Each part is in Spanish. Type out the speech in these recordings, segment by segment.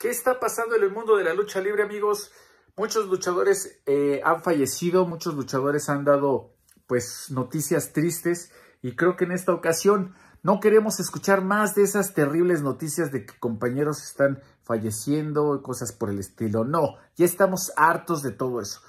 ¿Qué está pasando en el mundo de la lucha libre, amigos? Muchos luchadores eh, han fallecido, muchos luchadores han dado pues noticias tristes y creo que en esta ocasión no queremos escuchar más de esas terribles noticias de que compañeros están falleciendo y cosas por el estilo. No, ya estamos hartos de todo eso.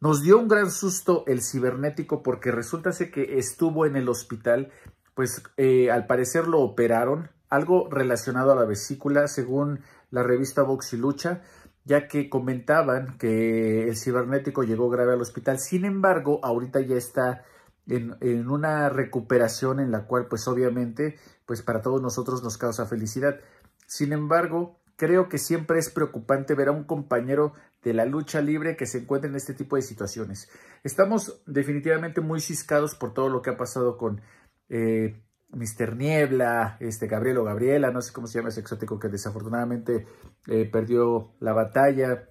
Nos dio un gran susto el cibernético porque resulta que estuvo en el hospital, pues eh, al parecer lo operaron, algo relacionado a la vesícula, según la revista y Lucha, ya que comentaban que el cibernético llegó grave al hospital. Sin embargo, ahorita ya está en, una recuperación en la cual, pues obviamente, pues para todos nosotros nos causa felicidad. Sin embargo, creo que siempre es preocupante ver a un compañero de la lucha libre que se encuentre en este tipo de situaciones. Estamos definitivamente muy ciscados por todo lo que ha pasado con eh, Mr. Niebla, este Gabriel o Gabriela, no sé cómo se llama ese exótico que desafortunadamente eh, perdió la batalla.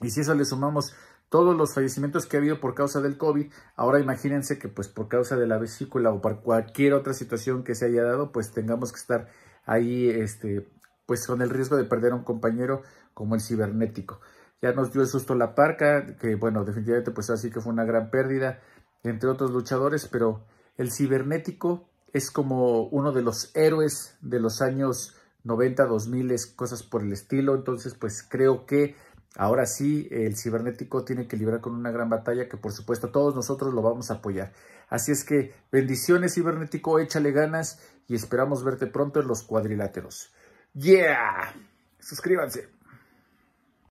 Y si eso le sumamos todos los fallecimientos que ha habido por causa del COVID, ahora imagínense que pues por causa de la vesícula o por cualquier otra situación que se haya dado, pues tengamos que estar ahí este, pues con el riesgo de perder a un compañero como el cibernético. Ya nos dio el susto la parca, que bueno, definitivamente pues así que fue una gran pérdida, entre otros luchadores, pero el cibernético es como uno de los héroes de los años 90, 2000, cosas por el estilo. Entonces, pues creo que ahora sí el cibernético tiene que librar con una gran batalla que por supuesto todos nosotros lo vamos a apoyar. Así es que bendiciones cibernético, échale ganas y esperamos verte pronto en los cuadriláteros. Yeah, suscríbanse.